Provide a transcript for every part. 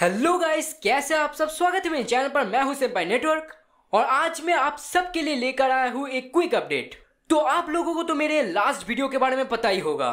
hello guys कैसे आप सब स्वागत है मेरे चैनल पर मैं हूं सिंपाई नेटवर्क और आज मैं आप सबके लिए लेकर आया हूं एक क्विक अपडेट तो आप लोगों को तो मेरे लास्ट वीडियो के बारे में पता ही होगा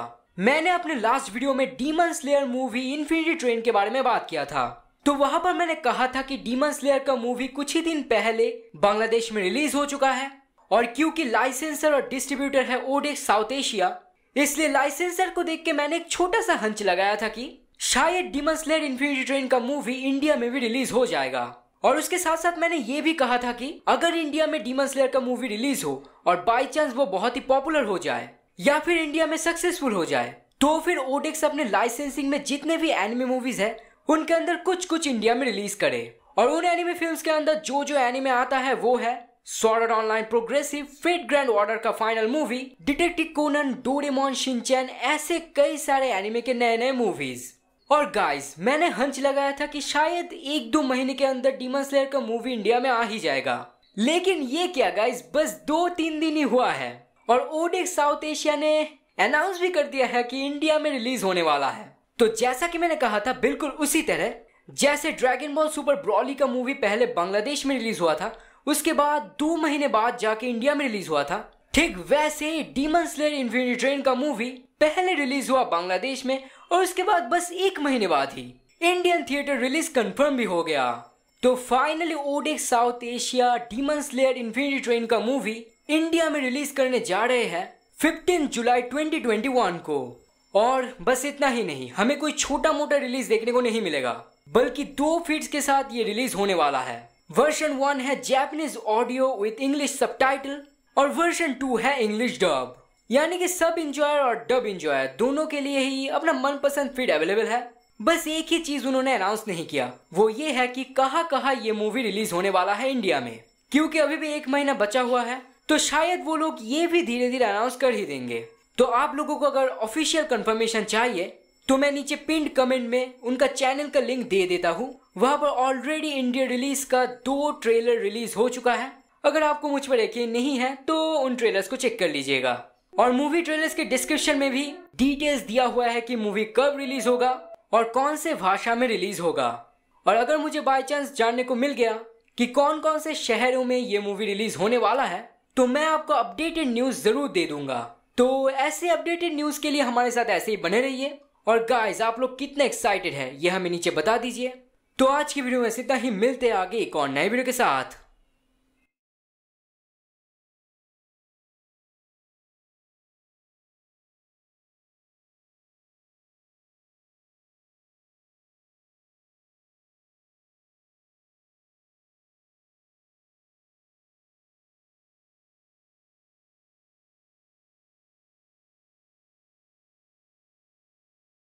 मैंने अपने लास्ट वीडियो में Demon Slayer movie Infinity Train के बारे में बात किया था तो वहां पर मैंने कहा था कि डीमन स्लेयर का मूवी कुछ ही दिन पहले बांग्लादेश में रिलीज हो चुका है और क्योंकि लाइसेंसर और डिस्ट्रीब्यूटर है ओडेक्स साउथ एशिया इसलिए लाइसेंसर को देख के मैंने एक छोटा सा हंच लगाया था कि शायद डिमन स्लेयर इन्फिनिटी ट्रेन का मूवी इंडिया में भी रिलीज हो जाएगा और उसके साथ साथ मैंने ये भी कहा था कि अगर इंडिया में डिमन स्लेयर का मूवी रिलीज हो और बाई चांस वो बहुत ही पॉपुलर हो जाए या फिर इंडिया में सक्सेसफुल हो जाए तो फिर ओडेक्स अपने लाइसेंसिंग में जितने भी एनिमे मूवीज है उनके अंदर कुछ कुछ इंडिया में रिलीज करे और उन एनिमे फिल्म के अंदर जो जो एनिमे आता है वो है Sword Online Progressive Fate Grand Order का final movie Detective Conan Doraemon Shinchan ऐसे कई सारे एनिमे के नए नए मूवीज और गाइस मैंने हंच लगाया था कि शायद एक दो महीने के अंदर डीमन स्लेयर का मूवी इंडिया में आ ही जाएगा लेकिन ये क्या गाइस बस दो तीन दिन ही हुआ है और ओडिक साउथ एशिया ने अनाउंस भी कर दिया है कि इंडिया में रिलीज होने वाला है तो जैसा कि मैंने कहा था बिल्कुल उसी तरह जैसे ड्रैगन बॉल सुपर ब्रॉली का मूवी पहले बांग्लादेश में रिलीज हुआ था उसके बाद दो महीने बाद जाके इंडिया में रिलीज हुआ था ठीक वैसे ही डीमन स्लेयर इन्फिनिटी ट्रेन का मूवी पहले रिलीज हुआ बांग्लादेश में और उसके बाद बस एक महीने बाद ही इंडियन थिएटर रिलीज कंफर्म भी हो गया तो finally Odex South Asia Demon Slayer Infinity Train का मूवी इंडिया में रिलीज करने जा रहे हैं 15 जुलाई 2021 को और बस इतना ही नहीं हमें कोई छोटा मोटा रिलीज देखने को नहीं मिलेगा बल्कि दो फीट्स के साथ ये रिलीज होने वाला है वर्जन वन है Japanese audio with English subtitle और वर्जन टू है इंग्लिश डब यानी कि सब इंजॉयर और डब इंजॉयर दोनों के लिए ही अपना मनपसंद फीड अवेलेबल है बस एक ही चीज उन्होंने अनाउंस नहीं किया वो ये है कि कहाँ कहाँ ये मूवी रिलीज होने वाला है इंडिया में क्योंकि अभी भी एक महीना बचा हुआ है तो शायद वो लोग ये भी धीरे धीरे अनाउंस कर ही देंगे तो आप लोगों को अगर ऑफिशियल कंफर्मेशन चाहिए तो मैं नीचे पिंड कमेंट में उनका चैनल का लिंक दे देता हूँ वहां पर ऑलरेडी इंडिया रिलीज का दो ट्रेलर रिलीज हो चुका है अगर आपको मुझ पर यकीन नहीं है तो उन ट्रेलर्स को चेक कर लीजिएगा और मूवी ट्रेलर्स के डिस्क्रिप्शन में भी डिटेल्स दिया हुआ है कि मूवी कब रिलीज होगा और कौन से भाषा में रिलीज होगा और अगर मुझे बाय चांस जानने को मिल गया कि कौन कौन से शहरों में ये मूवी रिलीज होने वाला है तो मैं आपको अपडेटेड न्यूज जरूर दे दूंगा तो ऐसे अपडेटेड न्यूज के लिए हमारे साथ ऐसे ही बने रहिए और गाइज आप लोग कितने एक्साइटेड है ये हमें नीचे बता दीजिए तो आज की वीडियो में सीधा ही मिलते आगे एक और नए वीडियो के साथ